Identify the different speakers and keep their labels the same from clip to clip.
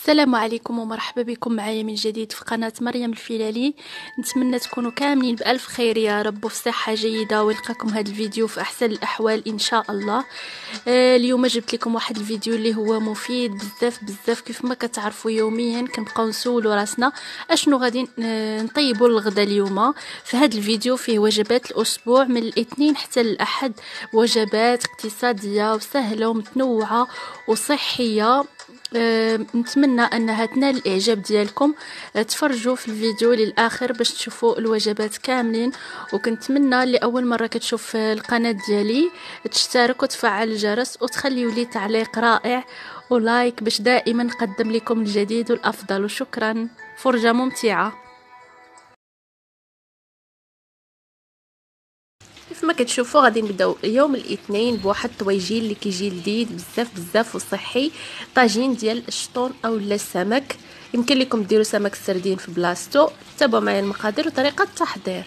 Speaker 1: السلام عليكم ومرحبا بكم معايا من جديد في قناة مريم الفلالي نتمنى تكونوا كاملين بألف خير يا رب وفي صحة جيدة ويلقاكم هذا الفيديو في أحسن الأحوال إن شاء الله آه اليوم جبت لكم واحد الفيديو اللي هو مفيد بزاف بزاف كيف ما كتعرفوا يوميا كنبقاو نسولوا راسنا اشنو غادي آه، نطيبوا الغداء اليوم في هذا الفيديو فيه وجبات الأسبوع من الاثنين حتى الأحد وجبات اقتصادية وسهلة ومتنوعة وصحية نتمنى انها تنال الاعجاب ديالكم أه، تفرجوا في الفيديو للاخر باش تشوفوا الوجبات كاملين وكنتمنى اللي اول مره كتشوف أه، القناه ديالي تشترك وتفعل الجرس وتخليوا لي تعليق رائع ولايك باش دائما نقدم لكم الجديد والافضل وشكرا فرجه ممتعه ما كتشوفوا غادي نبداو يوم الاثنين بواحد الطويجين اللي كيجي لذيذ بزاف بزاف وصحي طاجين ديال الشطون اولا السمك يمكن لكم ديروا سمك السردين في بلاصتو تابعوا معايا المقادير وطريقه التحضير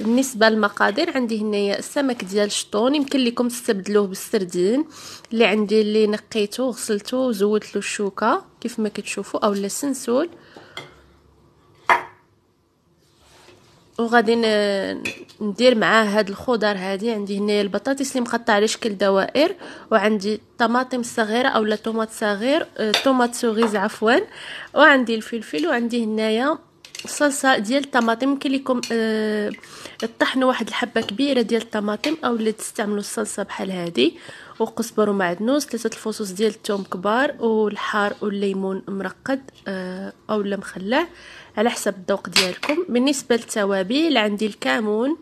Speaker 1: بالنسبه للمقادير عندي هنايا السمك ديال الشطون يمكن لكم تستبدلوه بالسردين اللي عندي اللي نقيته وغسلته وزودت له الشوكه كيف ما كتشوفوا اولا السنسول وغادي ندير معاه هاد الخضر هادي عندي هنايا البطاطس اللي مقطع على شكل دوائر وعندي طماطم صغيره اولا طوماط صغير آه، طوماط سوغيز عفوا وعندي الفلفل وعندي هنايا صلصة ديال الطماطم يمكن لكم أه طحنوا واحد الحبه كبيره ديال الطماطم اولا تستعملوا الصلصه بحال هادي وقزبر ومعدنوس ثلاثه الفصوص ديال الثوم كبار والحار والليمون مرقد آه، اولا مخلع على حسب الذوق ديالكم بالنسبه للتوابل عندي الكمون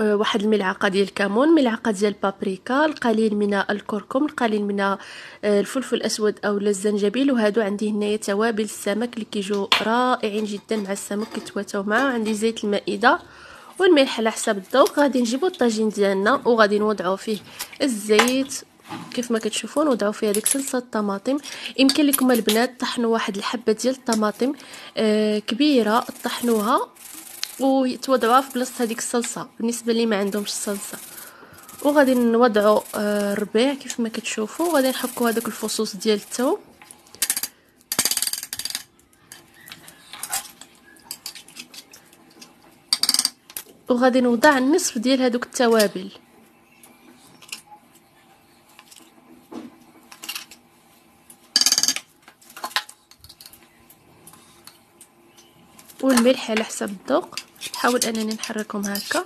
Speaker 1: آه، واحد الملعقه ديال الكمون ملعقه ديال البابريكا القليل من الكركم القليل من آه، الفلفل الاسود او الزنجبيل وهادو عندي هنايا توابل السمك اللي كيجوا رائعين جدا مع السمك كيتواتاو معاه عندي زيت المائده والملح على حسب الذوق غادي نجيبو الطاجين ديالنا وغادي نوضعو فيه الزيت كيف ما كتشوفون وضعوا فيها ديك صلصه الطماطم يمكن لكم البنات طحنوا واحد الحبه ديال الطماطم آه كبيره طحنوها ويتوضعوها في بلاصه هذيك الصلصه بالنسبه اللي ما عندهمش الصلصه وغادي نوضعوا آه الربيع كيف ما كتشوفوا وغادي نحكوا هذوك الفصوص ديال الثوم وغادي نوضع النصف ديال هذوك التوابل والملح على حسب الذوق نحاول انني نحركهم هكا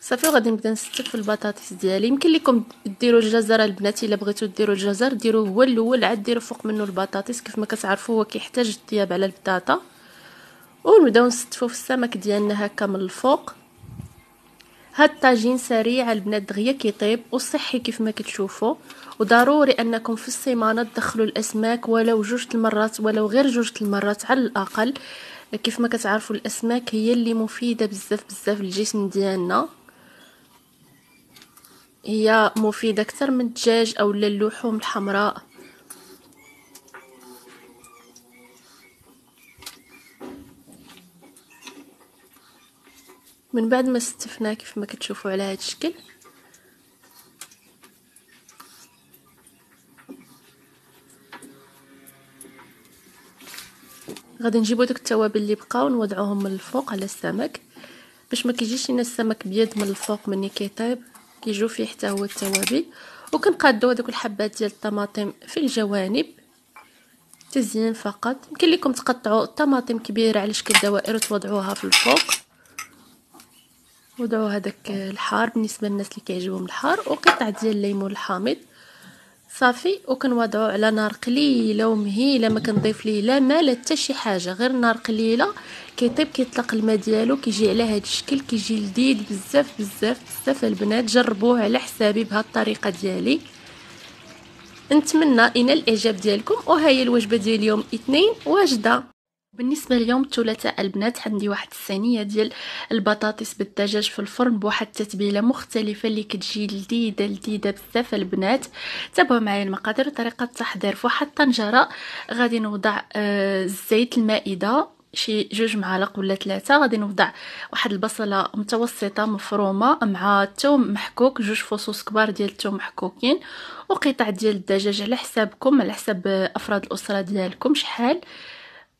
Speaker 1: صافي وغادي نبدا نستف في البطاطس ديالي يمكن لكم ديروا الجزر البنات الا بغيتو ديروا الجزر ديروه هو الاول عاد ديروا فوق منه البطاطس كيف ما كتعرفوا هو كيحتاج الطياب على البطاطا ونبداو نستفوا في السمك ديالنا هكا من الفوق هاد الطاجين سريع البنات دغيا كيطيب وصحي كيف ما كتشوفوا وضروري انكم في السيمانه تدخلوا الاسماك ولو جوج المرات ولو غير جوج المرات على الاقل كيف ما كتعرفوا الاسماك هي اللي مفيده بزاف بزاف للجسم ديالنا هي مفيده اكثر من الدجاج او اللحوم الحمراء من بعد ما استفناه كيف ما كتشوفوا على هذا الشكل غادي نجيبو دوك التوابل اللي بقاو نوضعوهم من الفوق على السمك باش ما كيجيش لنا السمك بيض من الفوق ملي كيطيب كيجيو فيه حتى هو التوابل وكنقادو هذوك الحبات ديال الطماطم في الجوانب تزيين فقط يمكن لكم تقطعوا طماطم كبيره على شكل دوائر وتوضعوها في الفوق وضعوا هذاك الحار بالنسبه للناس اللي كيعجبهم الحار وقطع ديال الليمون الحامض صافي وكنوضعو على نار قليله ومهيله ما كنضيف ليه لا ما لا حتى شي حاجه غير نار قليله كيطيب كيطلق الماء ديالو كيجي على هذا الشكل كيجي لذيذ بزاف بزاف بزاف البنات جربوه على حسابي بهذه الطريقه ديالي نتمنى ان الاعجاب ديالكم وهي الوجبه ديال اليوم اثنين واجده بالنسبه ليوم الثلاثاء البنات عندي واحد الصينيه ديال البطاطس بالدجاج في الفرن بواحد التتبيله مختلفه اللي كتجي لذيذه لذيذه بزاف البنات تابعوا معايا المقادير وطريقه التحضير فواحد الطنجره غادي نوضع آه، الزيت المائده شي جوج معالق ولا ثلاثة غادي نوضع واحد البصلة متوسطة مفرومة مع الثوم محكوك جوج فصوص كبار ديال الثوم محكوكين وقطع ديال الدجاج على حسابكم على حساب آه، افراد الاسرة ديالكم شحال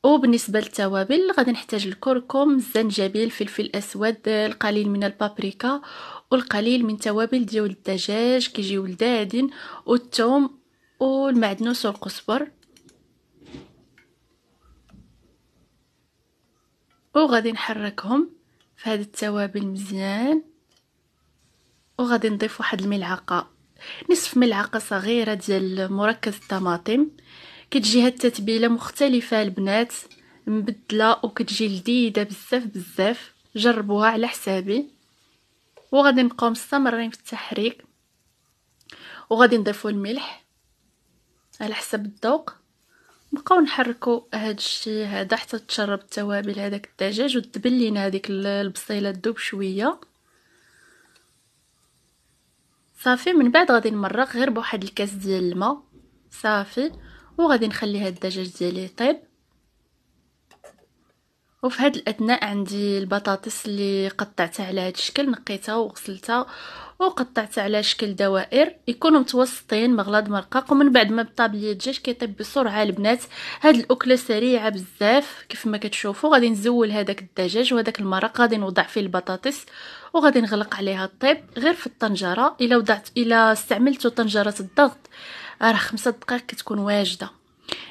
Speaker 1: وبالنسبه للتوابل غادي نحتاج الكركم الزنجبيل الفلفل الاسود القليل من البابريكا والقليل من توابل ديال الدجاج كيجيو لذادين والثوم والمعدنوس والقزبر وغادي نحركهم في هاد التوابل مزيان وغادي نضيف واحد الملعقه نصف ملعقه صغيره ديال مركز الطماطم كتجي هاد التتبيله مختلفه البنات مبدله وكتجي لذيذه بزاف بزاف جربوها على حسابي وغادي نبقاو مستمرين في التحريك وغادي نضيفوا الملح على حسب الذوق نبقاو نحركوا هاد الشيء هذا حتى تشرب التوابل هذاك الدجاج وتبل لينا هذيك البصيله تذوب شويه صافي من بعد غادي نمرق غير بواحد الكاس ديال الماء صافي وغادي نخلي هاد الدجاج ديالي يطيب وفي هاد الاثناء عندي البطاطس اللي قطعتها على هاد الشكل نقيتها وغسلتها وقطعتها على شكل دوائر يكونوا متوسطين مغلاد مرقق ومن بعد ما بطاب لي الدجاج كيطيب بسرعه البنات هاد الاكله سريعه بزاف كيف ما كتشوفوا غادي نزول هذاك الدجاج وهذاك المرق غادي نوضع فيه البطاطس وغادي نغلق عليها الطيب غير في الطنجره الا وضعت الا استعملتوا طنجره الضغط راه خمسة دقائق كتكون واجده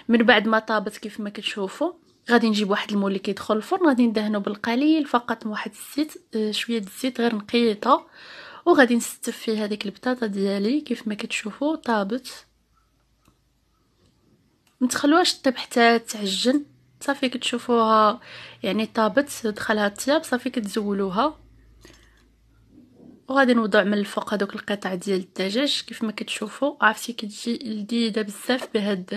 Speaker 1: من بعد ما طابت كيف ما كتشوفوا غادي نجيب واحد المول اللي كيدخل الفرن غادي ندهنو بالقليل فقط واحد الزيت آه، شويه الزيت غير نقيطه وغادي نستف فيه هذيك البطاطا ديالي كيف ما كتشوفوا طابت متخلوهاش طيب حتى تعجن صافي كتشوفوها يعني طابت دخلها الطياب صافي كتزولوها وغادي نوضع من الفوق هذوك القطع ديال الدجاج كيف ما كتشوفوا عرفتي كتجي لذيذه بزاف بهاد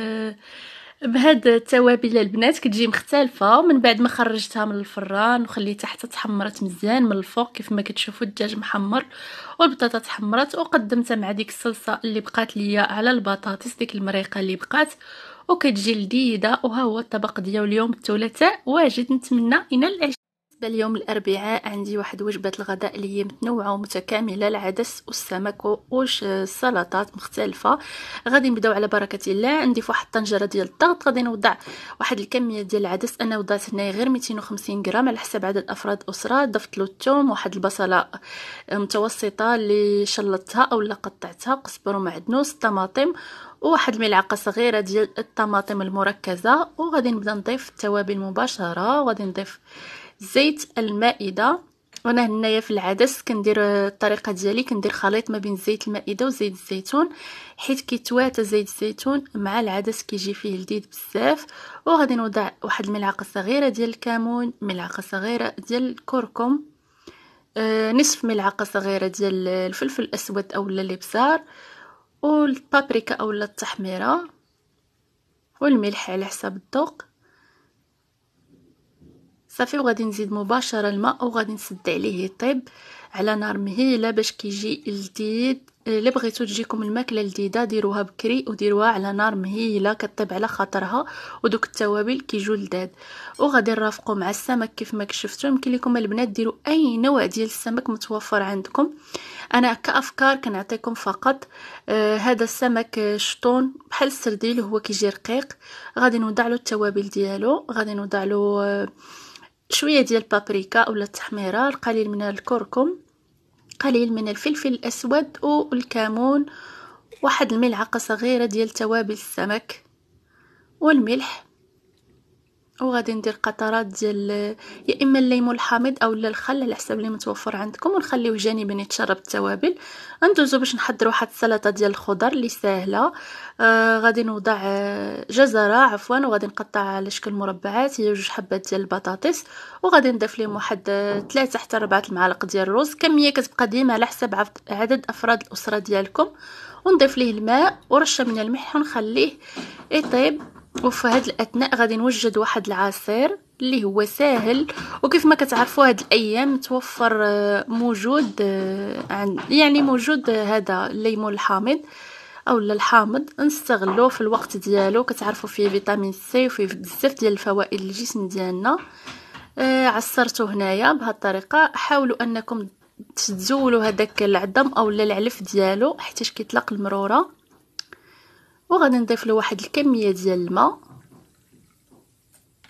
Speaker 1: بهاد التوابل البنات كتجي مختلفه ومن بعد ما خرجتها من الفران وخليتها حتى تحمرت مزيان من الفوق كيف ما كتشوفوا الدجاج محمر والبطاطا تحمرت وقدمتها مع ديك الصلصه اللي بقات ليا على البطاطس ديك المريقه اللي بقات وكتجي لذيذه وها هو الطبق ديال اليوم الثلاثاء واجد نتمنى ينال بالنسبة ليوم الأربعاء عندي واحد وجبة الغداء اللي هي متنوعة ومتكاملة العدس والسمك وش سلطات مختلفة غادي نبداو على بركة الله عندي فواحد الطنجرة ديال الضغط غادي نوضع واحد الكمية ديال العدس أنا وضعت هنايا غير 250 غرام على حسب عدد أفراد أسرة ضفت له الثوم واحد البصلة متوسطة اللي شلطتها اولا قطعتها قزبر ومعدنوس طماطم وواحد الملعقه صغيره ديال الطماطم المركزه وغادي نبدا نضيف التوابل مباشره وغادي نضيف زيت المائده وانا هنايا في العدس كندير الطريقه ديالي كندير خليط ما بين زيت المائده وزيت الزيتون حيت كيتواتى زيت الزيتون مع العدس كيجي فيه لذيذ بزاف وغادي نوضع واحد الملعقه صغيره ديال الكمون ملعقه صغيره ديال الكركم آه نصف ملعقه صغيره ديال الفلفل الاسود اولا الابزار والبابريكا اولا التحميره والملح على حسب الذوق صافي وغادي نزيد مباشره الماء وغادي نسد عليه يطيب على نار مهيله باش كيجي لذيذ آه، الا بغيتو تجيكم الماكله لذيذه ديروها بكري وديروها على نار مهيله كطيب على خاطرها ودوك التوابل كيجيو لذاد وغادي نرافقو مع السمك كيف ما كشفتو يمكن لكم البنات ديروا اي نوع ديال السمك متوفر عندكم انا كافكار كنعطيكم فقط آه هذا السمك آه، شطون بحال السرديل هو كيجي رقيق غادي نوضع له التوابل ديالو غادي نوضع له آه شويه ديال البابريكا اولا التحميره القليل من الكركم قليل من الفلفل الاسود والكمون واحد الملعقه صغيره ديال توابل السمك والملح وغادي ندير قطرات ديال يا اما الليمون الحامض او الخل على حسب اللي متوفر عندكم ونخليوه جانبا يتشرب التوابل ندوزو باش نحضر واحد السلطه ديال الخضر اللي ساهله آه غادي نوضع آه، جزره عفوا وغادي نقطع على شكل مربعات هي جوج حبات ديال البطاطس وغادي نضيف لهم واحد 3 آه، حتى 4 المعالق ديال الرز كميه كتبقى ديما على حسب عدد افراد الاسره ديالكم ونضيف ليه الماء ورشه من الملح ونخليه يطيب وفي هاد الاثناء غادي نوجد واحد العصير اللي هو ساهل وكيف ما كتعرفوا هاد الايام توفر آه، موجود آه، يعني موجود آه، هذا الليمون الحامض او الحامض نستغلوه في الوقت ديالو كتعرفوا فيه فيتامين سي وفيه بزاف ديال الفوائد للجسم ديالنا عصرته هنايا بهاد الطريقه حاولوا انكم تزولوا هذاك العظم او العلف ديالو حيت كيطلق المروره وغادي نضيف له واحد الكميه ديال الماء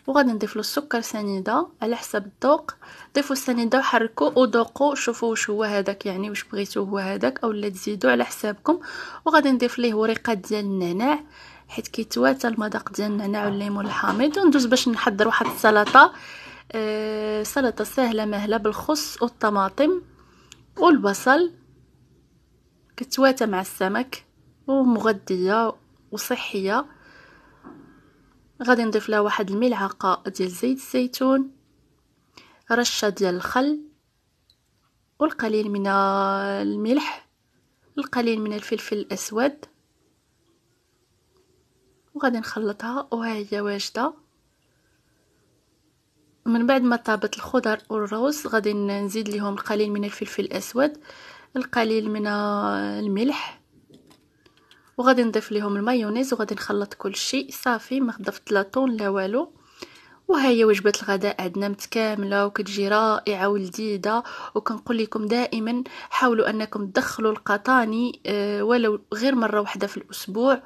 Speaker 1: وغادي نضيف له السكر سنيده على حسب الذوق ضيفوا السنيده وحركوا وذوقوا شوفوا واش هو هذاك يعني واش بغيتو هو هذاك اولا تزيدوا على حسابكم وغادي نضيف ليه وريقه ديال النعناع حيت كيتواتى المذاق ديال النعناع والليمون الحامض وندوز باش نحضر واحد السلطه آه سلطه سهله مهله بالخس والطماطم والبصل كتواتى مع السمك ومغذيه وصحيه غادي نضيف لها واحد الملعقه ديال زيت الزيتون رشه ديال الخل والقليل من الملح القليل من الفلفل الاسود وغادي نخلطها وها هي واجده من بعد ما طابت الخضر والروز غادي نزيد لهم القليل من الفلفل الاسود القليل من الملح وغادي نضيف ليهم المايونيز وغادي نخلط كل شيء صافي ما ضفت لا طون لا والو وها هي وجبه الغداء عندنا متكامله وكتجي رائعه ولذيذه وكنقول لكم دائما حاولوا انكم تدخلوا القطاني آه، ولو غير مره واحده في الاسبوع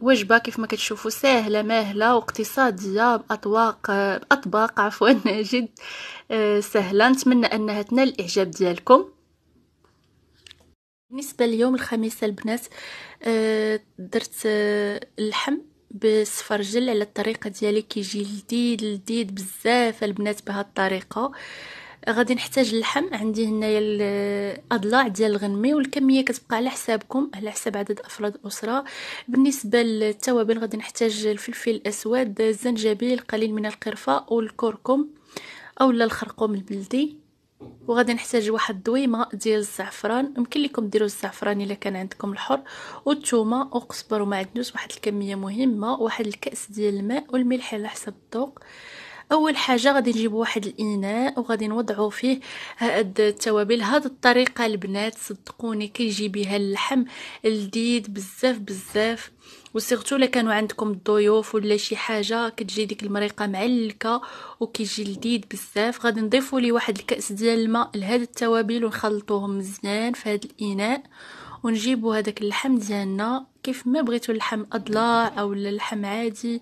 Speaker 1: وجبه كيف ما كتشوفوا سهله ماهله واقتصاديه باطواق اطباق عفوا جد آه، سهله نتمنى انها تنال الاعجاب ديالكم بالنسبه ليوم الخميس البنات آه، درت آه، اللحم بالسفرجل على الطريقه ديالي كيجي لذيذ لذيذ بزاف البنات بهذه الطريقه غادي نحتاج اللحم عندي هنايا الاضلاع آه، ديال الغنمي والكميه كتبقى على حسابكم على حساب عدد افراد الاسره بالنسبه للتوابل غادي نحتاج الفلفل الاسود الزنجبيل قليل من القرفه والكركم اولا الخرقوم البلدي وغادي نحتاج واحد الدويمه ديال الزعفران يمكن لكم ديروا الزعفران الا كان عندكم الحر والثومه وقزبر ومعدنوس واحد الكميه مهمه واحد الكاس ديال الماء والملح على حسب الذوق اول حاجه غادي نجيب واحد الاناء وغادي نوضعوا فيه هاد التوابل هاد الطريقه البنات صدقوني كيجي بها اللحم لذيذ بزاف بزاف وسيرتو الا كانوا عندكم الضيوف ولا شي حاجه كتجي ديك المريقه معلكه وكيجي لذيذ بزاف غادي نضيفوا ليه واحد الكاس ديال الماء لهاد التوابل ونخلطوهم مزيان في هاد الاناء ونجيبوا هذاك اللحم ديالنا كيف ما بغيتو اللحم اضلاع او اللحم عادي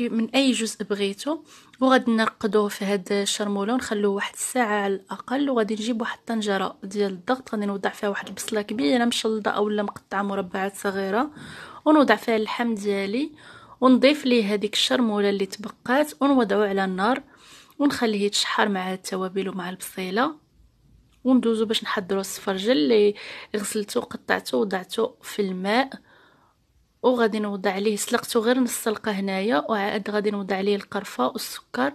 Speaker 1: من اي جزء بغيتو وغادي نرقدوه في هاد الشرموله ونخلوه واحد الساعه على الاقل وغادي نجيب واحد الطنجره ديال الضغط غادي نوضع فيها واحد البصله كبيره مشلضه اولا مقطعه مربعات صغيره ونوضع فيها اللحم ديالي ونضيف ليه هذيك الشرموله اللي تبقات ونوضعو على النار ونخليه يتشحر مع التوابل ومع البصيله وندوزو باش نحضروا السفرجل اللي غسلته وقطعته وضعته في الماء وغادي نوضع عليه سلقته غير نص سلقه هنايا وعاد غادي نوضع عليه القرفه والسكر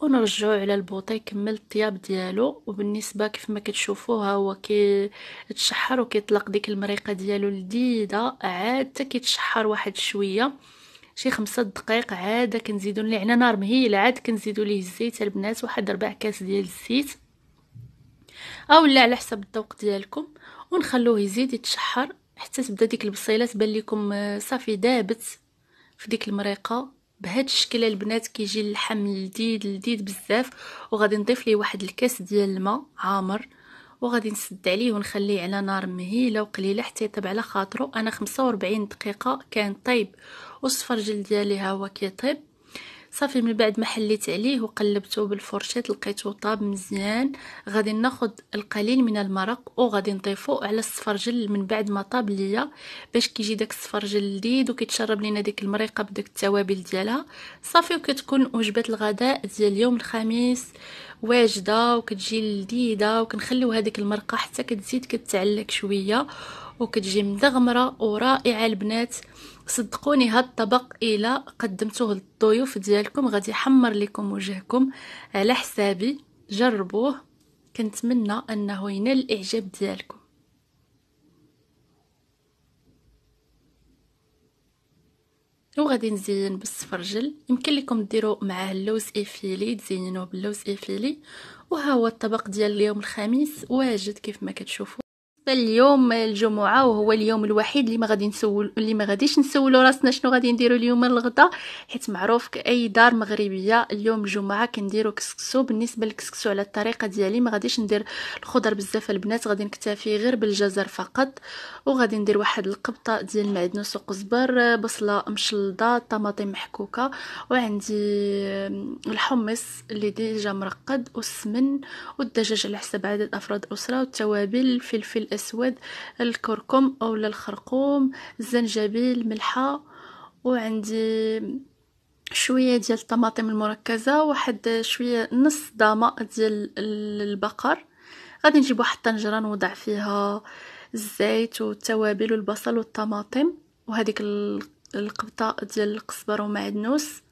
Speaker 1: ونرجعه على البوطه يكمل الطياب ديالو وبالنسبه كيف ما كتشوفوا ها هو كيتشحر وكيطلق ديك المريقه ديالو لذيذه عاد حتى كيتشحر واحد شويه شي خمسة دقائق عاد كنزيدو على نار مهيله عاد كنزيدو ليه الزيت البنات واحد ربع كاس ديال الزيت اولا على حسب الذوق ديالكم ونخلوه يزيد يتشحر حتى تبدا ديك البصيله تبان لكم آه، صافي دابت في ديك المريقه بهاد الشكل البنات كيجي اللحم لذيذ لذيذ بزاف وغادي نضيف ليه واحد الكاس ديال الماء عامر وغادي نسد عليه ونخليه على نار مهيله وقليله حتى يطيب على خاطرو انا 45 دقيقه كان طيب والصفرجل ديالي ها هو كيطيب صافي من بعد ما حليت عليه وقلبته بالفرشاه لقيته طاب مزيان غادي ناخد القليل من المرق وغادي نضيفه على السفرجل من بعد ما طاب ليا باش كيجي داك السفرجل لذيذ وكيتشرب لينا ديك المريقه بدك التوابل ديالها صافي وكتكون وجبه الغداء ديال يوم الخميس واجده وكتجي لذيذه وكنخليو هذيك المرقه حتى كتزيد كتعلق شويه وكتجي مدغمره ورائعه البنات صدقوني هاد الطبق الا قدمتوه للضيوف ديالكم غادي يحمر لكم وجهكم على حسابي جربوه كنتمنى انه ينال الاعجاب ديالكم وغادي نزين بالسفرجل يمكن لكم ديروا معاه اللوز افيلي تزينوه باللوز افيلي وها هو الطبق ديال اليوم الخميس واجد كيف ما كتشوفوا فاليوم الجمعه وهو اليوم الوحيد اللي ما غادي نسول اللي ما غاديش نسولو راسنا شنو غادي نديرو اليوم الغدا حيت معروف كاي دار مغربيه اليوم الجمعه كنديرو كسكسو بالنسبه للكسكسو على الطريقه ديالي ما غاديش ندير الخضر بزاف البنات غادي نكتفي غير بالجزر فقط وغادي ندير واحد القبطه ديال المعدنوس وقزبر بصله مشلضه طماطم محكوكه وعندي الحمص اللي ديجا مرقد والسمن والدجاج على حسب عدد افراد الاسره والتوابل الفلفل الأسود الكركم أو الخرقوم الزنجبيل الملحه وعندي شوية ديال الطماطم المركزة واحد شوية نص ضامة ديال البقر غادي نجيب واحد الطنجرة نوضع فيها الزيت والتوابل والبصل والطماطم وهذيك القبطة ديال القزبر ومعدنوس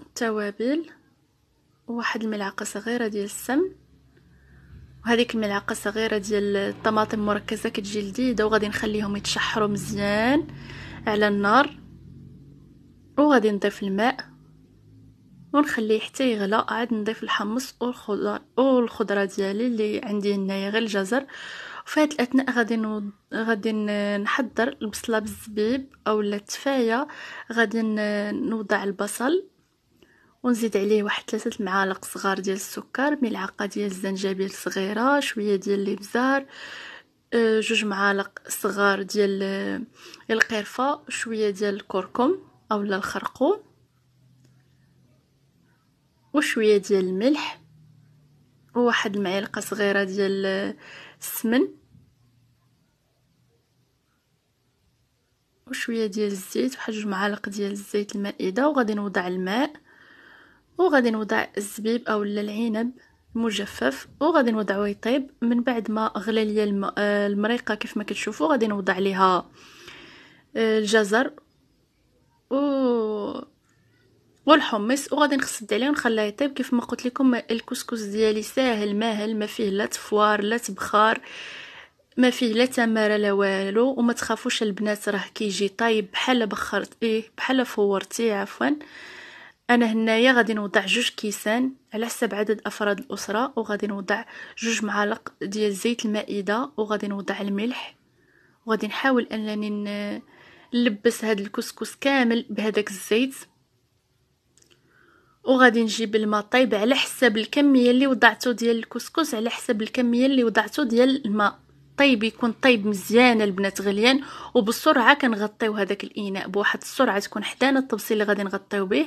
Speaker 1: التوابل واحد الملعقه صغيره ديال السمن وهذيك الملعقه صغيره ديال الطماطم مركزه كتجي لذيذه وغادي نخليهم يتشحروا مزيان على النار وغادي نضيف الماء ونخليه حتى يغلى عاد نضيف الحمص والخضر والخضره ديالي اللي عندي هنايا غير الجزر وفي هاد الاثناء غادي غادي نحضر البصله بالزبيب اولا التفايه غادي نوضع البصل ونزيد عليه واحد ثلاثة المعالق صغار ديال السكر ملعقه ديال الزنجبيل صغيره شويه ديال الابزار آه، جوج معالق صغار ديال آه، القرفه شويه ديال الكركم لا الخرقوم وشويه ديال الملح وواحد المعلقه صغيره ديال آه، السمن وشويه ديال الزيت واحد جوج معالق ديال الزيت المائده وغادي نوضع الماء وغادي نوضع الزبيب او العنب مجفف وغادي نوضعو يطيب من بعد ما غلى ليا آه، المريقه كيف ما كتشوفوا غادي نوضع ليها آه، الجزر و والحمص وغادي نخسد عليه ونخليه يطيب كيف ما قلت لكم الكسكس ديالي ساهل ماهل ما فيه لا تفوار لا تبخار ما فيه لا تماره لا والو وما تخافوش البنات راه كيجي طايب بحال ايه بحال فورتيه عفوا انا هنايا غادي نوضع جوج كيسان على حسب عدد افراد الاسره وغادي نوضع جوج معالق ديال زيت المائده وغادي نوضع الملح وغادي نحاول انني نلبس هذا الكسكس كامل بهذاك الزيت وغادي نجيب الماء طايب على حسب الكميه اللي وضعته ديال الكسكس على حسب الكميه اللي وضعته ديال الماء طيب يكون طيب مزيان البنات غليان وبسرعه كنغطيو هذاك الاناء بواحد السرعه تكون حدانا الطبسي اللي غادي نغطيو به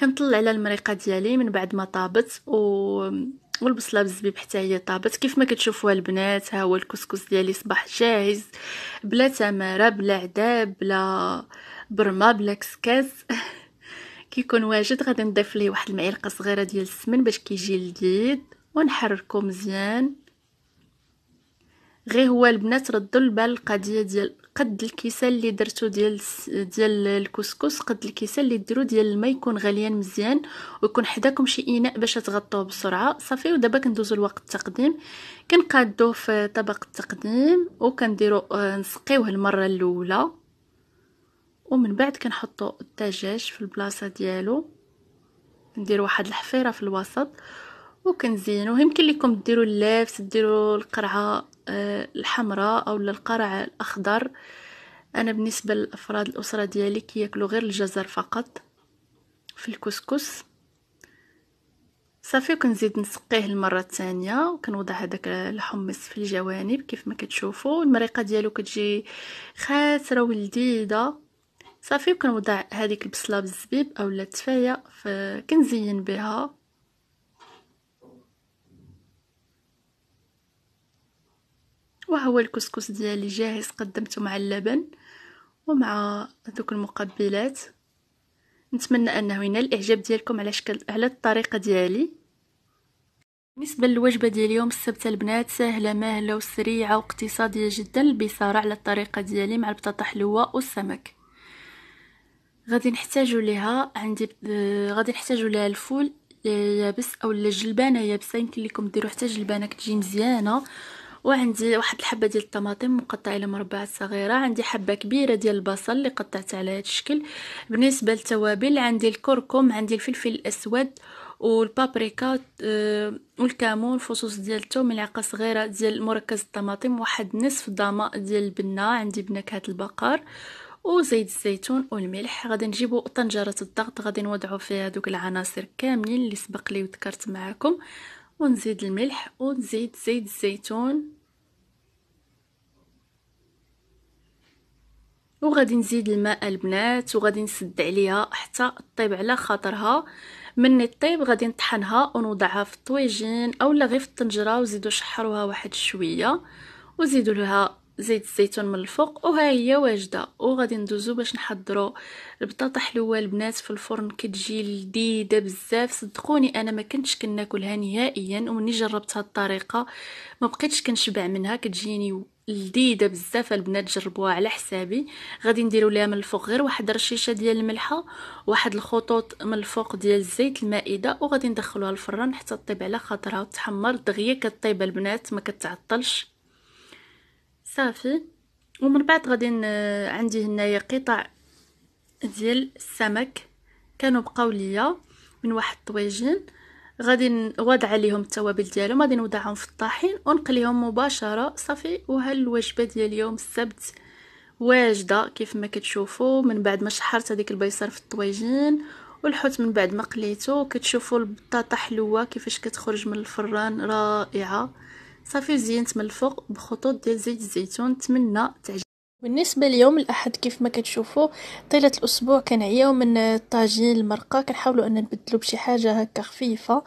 Speaker 1: كنطلع على المريقه ديالي من بعد ما طابت و والبصله بالزبيب حتى هي طابت كيف ما كتشوفوها البنات ها هو الكسكس ديالي صباح جاهز بلا تماره بلا عذاب بلا برمه بلا كسكاس كيكون واجد غادي نضيف ليه واحد المعلقه صغيره ديال السمن باش كيجي لذيذ ونحركو مزيان غير هو البنات ردوا البال القضيه ديال قد الكيسه اللي درتو ديال ديال الكسكس قد الكيسه اللي ديرو ديال الماء يكون غليان مزيان ويكون حداكم شي اناء باش تغطوه بسرعه صافي ودابا كندوزو لوقت التقديم كنقادوه في طبق التقديم وكنديرو آه، نسقيوه المره الاولى ومن بعد كنحطو الدجاج في البلاصه ديالو ندير واحد الحفيره في الوسط وكنزينوه يمكن لكم ديروا اللافس ديروا القرعه آه، الحمراء او القرع الاخضر انا بالنسبه لافراد الاسره ديالي كياكلوا غير الجزر فقط في الكسكس صافي وكنزيد نسقيه المره الثانيه وكنوضع هذاك الحمص في الجوانب كيف ما كتشوفوا المريقه ديالو كتجي خاسره ولذيذه صافي وكنوضع هذيك البصله بالزبيب اولا التفايه كنزين بها وهو الكسكس ديالي جاهز قدمته مع اللبن ومع ذوك المقبلات نتمنى انه ينال الاعجاب ديالكم على شكل على الطريقه ديالي بالنسبه للوجبه ديال اليوم السبت البنات سهله ماهله وسريعه واقتصاديه جدا البصاره على الطريقه ديالي مع البطاطا حلوه والسمك غادي نحتاجو ليها عندي غادي نحتاجو ليها الفول يابس او الجلبانه يابسه يمكن لكم ديروا حتى جلبانه كتجي مزيانه وعندي واحد الحبه ديال الطماطم مقطعه الى مربعات صغيره عندي حبه كبيره ديال البصل اللي قطعت على هذا الشكل بالنسبه للتوابل عندي الكركم عندي الفلفل الاسود والبابريكا آه، والكمون فصوص ديال الثوم ملعقه صغيره ديال مركز الطماطم واحد نصف ضماء ديال البنه عندي بنكهه البقر وزيت الزيتون والملح غادي نجيبو طنجره الضغط غادي نوضعو فيها دوك العناصر كاملين اللي سبق لي وذكرت معاكم ونزيد الملح ونزيد زيت الزيتون وغادي نزيد الماء البنات وغادي نسد عليها حتى طيب على خاطرها من طيب غادي نطحنها ونوضعها في الطويجين اولا غير في الطنجره وزيدوا شحروها واحد شويه وزيدوا لها زيت الزيتون من الفوق وها هي واجده وغادي ندوزو باش نحضرو البطاطا حلوه البنات في الفرن كتجي لذيذه بزاف صدقوني انا ما كنتش كناكلها نهائيا ومني جربت هاد الطريقه ما بقيتش كنشبع منها كتجيني لذيذه بزاف البنات جربوها على حسابي غادي نديرو ليها من الفوق غير واحد رشيشه ديال الملحه واحد الخطوط من الفوق ديال الزيت المائده وغادي ندخلوها الفرن حتى طيب على خاطرها وتحمر دغيا كطيب البنات ما كتعطلش صافي ومن بعد غادي عندي هنايا قطع ديال السمك كانوا بقاو ليا من واحد الطويجين غادي نوضع عليهم التوابل ديالهم غادي نوضعهم في الطاحين ونقليهم مباشره صافي وها الوجبه ديال اليوم السبت واجده كيف ما كتشوفوا من بعد ما شحرت هذيك البيصر في الطويجين والحوت من بعد ما قليته كتشوفوا البطاطا حلوه كيفاش كتخرج من الفران رائعه صافي زينت من الفوق بخطوط ديال زيت الزيتون نتمنى تعجبكم بالنسبه ليوم الاحد كيف ما كتشوفوا طيله الاسبوع كنعياو من الطاجين المرقه كنحاولوا ان نبدلو بشي حاجه هكا خفيفه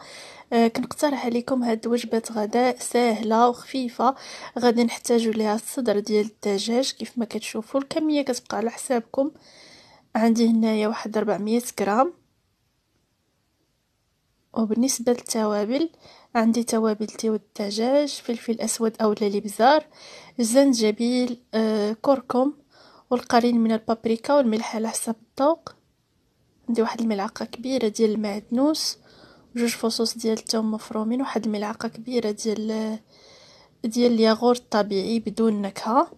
Speaker 1: أه كنقترح عليكم هاد وجبات غداء ساهله وخفيفه غادي نحتاجوا ليها الصدر ديال الدجاج كيف ما كتشوفوا الكميه كتبقى على حسابكم عندي هنايا واحد 400 غرام وبالنسبة للتوابل عندي توابل تاود الدجاج فلفل أسود أو الإبزار الزنجبيل آه، كركم والقرين من البابريكا والملح على حسب الذوق عندي واحد الملعقة كبيرة ديال المعدنوس جوج فصوص ديال الثوم مفرومين واحد الملعقة كبيرة ديال آه، ديال الياغورت الطبيعي بدون نكهة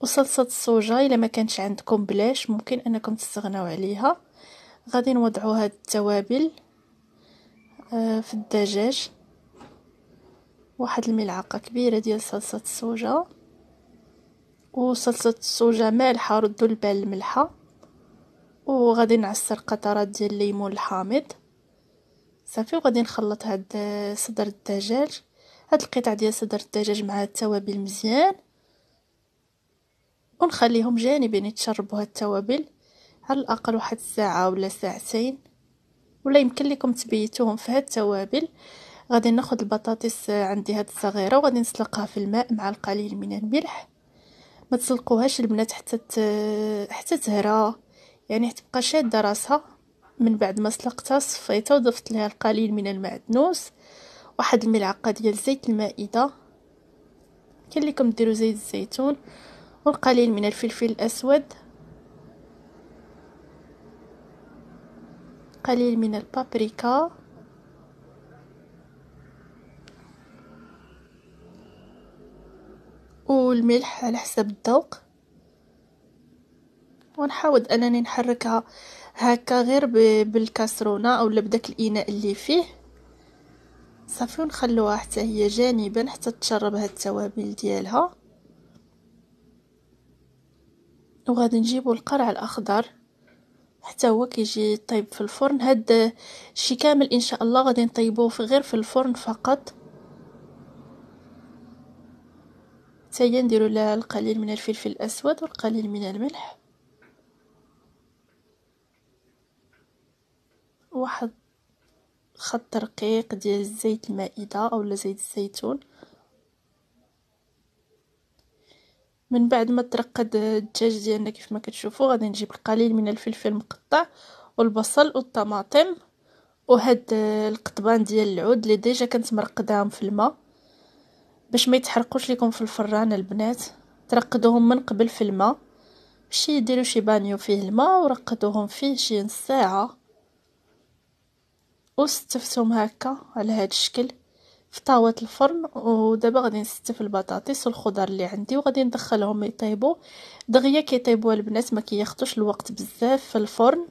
Speaker 1: وصلصة الصوجة الا ما كانش عندكم بلاش ممكن انكم تستغناو عليها غادي نوضعو هاد التوابل آه، في الدجاج واحد الملعقه كبيره ديال صلصه السوجه وصلصه السوجه مالحه ردوا البال الملحه وغادي نعصر قطرات ديال الليمون الحامض صافي وغادي نخلط هاد آه، صدر الدجاج هاد القطع ديال صدر الدجاج مع التوابل مزيان ونخليهم جانبين يتشربوا هاد التوابل على الاقل واحد الساعه ولا ساعتين ولا يمكن لكم تبيتوهم في هاد التوابل غادي ناخذ البطاطس عندي هاد الصغيره وغادي نسلقها في الماء مع القليل من الملح ما تسلقوهاش البنات حتى حتى تهرى يعني تبقى شاده راسها من بعد ما سلقتها صفيتها وضفت لها القليل من المعدنوس واحد الملعقه ديال زيت المائده كان لكم ديروا زيت الزيتون والقليل من الفلفل الاسود قليل من البابريكا والملح على حسب الذوق ونحاول انني نحركها هكا غير بالكاسرونه اولا بداك الاناء اللي فيه صافي ونخلوها حتى هي جانبا حتى تشرب هاد التوابل ديالها وغادي نجيبو القرع الاخضر حتى هو كيجي طيب في الفرن هاد الشي كامل ان شاء الله غادي نطيبوه في غير في الفرن فقط حتى نديرو لها القليل من الفلفل الاسود والقليل من الملح واحد خط رقيق ديال زيت المائده اولا زيت الزيتون من بعد ما ترقد الدجاج ديالنا كيف ما كتشوفوا غادي نجيب القليل من الفلفل مقطع والبصل والطماطم وهاد القطبان ديال العود اللي ديجا كنت مرقداهم في الماء باش ما يتحرقوش لكم في الفران البنات ترقدوهم من قبل في الماء ماشي يديروا شي بانيو فيه الماء ورقدوهم فيه شي نص ساعه وستفتهم هكا على هذا الشكل فطاوات الفرن ودابا غادي نستف البطاطس والخضر اللي عندي وغادي ندخلهم يطيبوا دغيا كيطيبوها البنات ما كياخذوش الوقت بزاف في الفرن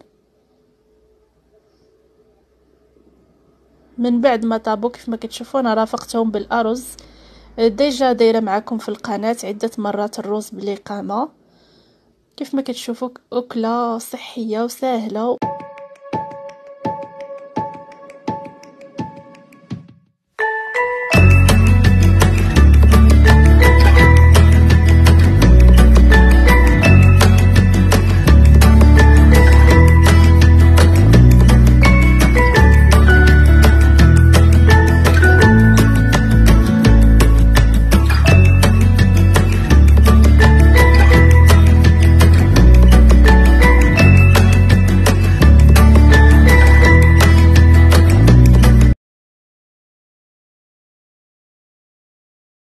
Speaker 1: من بعد ما طابوا كيف ما كتشوفوا انا رافقتهم بالارز ديجا دايره معكم في القناه عده مرات الرز بالاقامه كيف ما كتشوفوا اكله صحيه وسهله